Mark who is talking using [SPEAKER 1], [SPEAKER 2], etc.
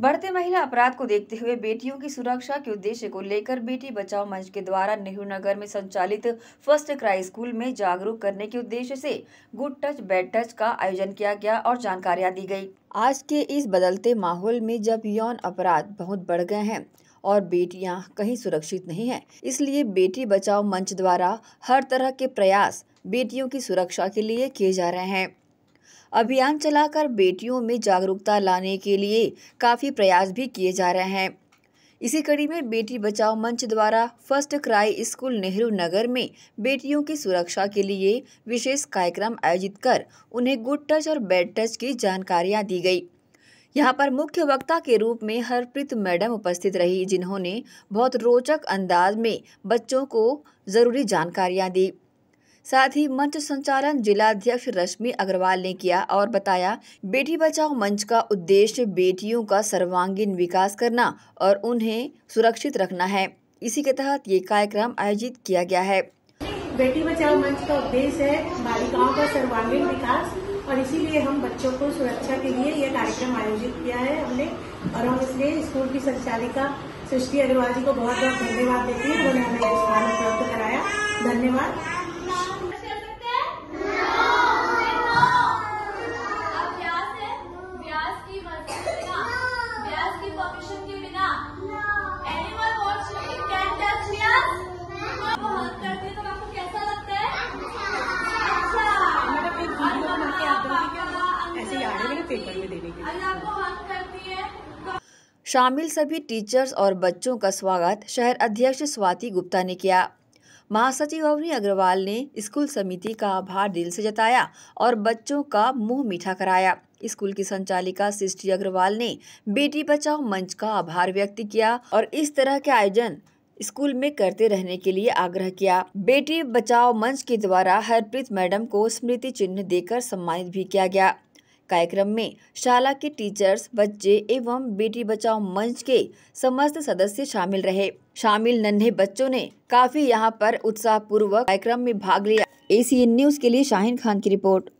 [SPEAKER 1] बढ़ते महिला अपराध को देखते हुए बेटियों की सुरक्षा के उद्देश्य को लेकर बेटी बचाओ मंच के द्वारा नेहरू नगर में संचालित फर्स्ट क्राई स्कूल में जागरूक करने के उद्देश्य से गुड टच बैड टच का आयोजन किया गया और जानकारियां दी गई आज के इस बदलते माहौल में जब यौन अपराध बहुत बढ़ गए हैं और बेटियां कहीं सुरक्षित नहीं है इसलिए बेटी बचाओ मंच द्वारा हर तरह के प्रयास बेटियों की सुरक्षा के लिए किए जा रहे हैं अभियान चलाकर बेटियों में जागरूकता लाने के लिए काफ़ी प्रयास भी किए जा रहे हैं इसी कड़ी में बेटी बचाओ मंच द्वारा first cry school Nehru Nagar में बेटियों की सुरक्षा के लिए विशेष कार्यक्रम आयोजित कर उन्हें गुड टच और बैड टच की जानकारियां दी गई यहां पर मुख्य वक्ता के रूप में हरप्रीत मैडम उपस्थित रही जिन्होंने बहुत रोचक अंदाज में बच्चों को ज़रूरी जानकारियाँ दी साथ ही मंच संचालन जिलाध्यक्ष रश्मि अग्रवाल ने किया और बताया बेटी बचाओ मंच का उद्देश्य बेटियों का सर्वांगीण विकास करना और उन्हें सुरक्षित रखना है इसी के तहत ये कार्यक्रम आयोजित किया गया है बेटी बचाओ मंच का उद्देश्य है बालिकाओं का सर्वांगीण विकास और इसीलिए हम बच्चों को सुरक्षा के लिए यह कार्यक्रम आयोजित किया है हमने और हम इसलिए स्कूल की संचालिका सृष्टि अग्रवाल जी को बहुत बहुत धन्यवाद देती है उन्होंने कराया धन्यवाद से आ रहे हैं पेपर में देने के लिए शामिल सभी टीचर्स और बच्चों का स्वागत शहर अध्यक्ष स्वाति गुप्ता ने किया महासचिव अवनी अग्रवाल ने स्कूल समिति का आभार दिल से जताया और बच्चों का मुंह मीठा कराया स्कूल की संचालिका सृष्टि अग्रवाल ने बेटी बचाओ मंच का आभार व्यक्त किया और इस तरह के आयोजन स्कूल में करते रहने के लिए आग्रह किया बेटी बचाओ मंच के द्वारा हरप्रीत मैडम को स्मृति चिन्ह देकर सम्मानित भी किया गया कार्यक्रम में शाला के टीचर्स बच्चे एवं बेटी बचाओ मंच के समस्त सदस्य शामिल रहे शामिल नन्हे बच्चों ने काफी यहाँ पर उत्साह पूर्वक कार्यक्रम में भाग लिया एसीएन न्यूज के लिए शाहिन खान की रिपोर्ट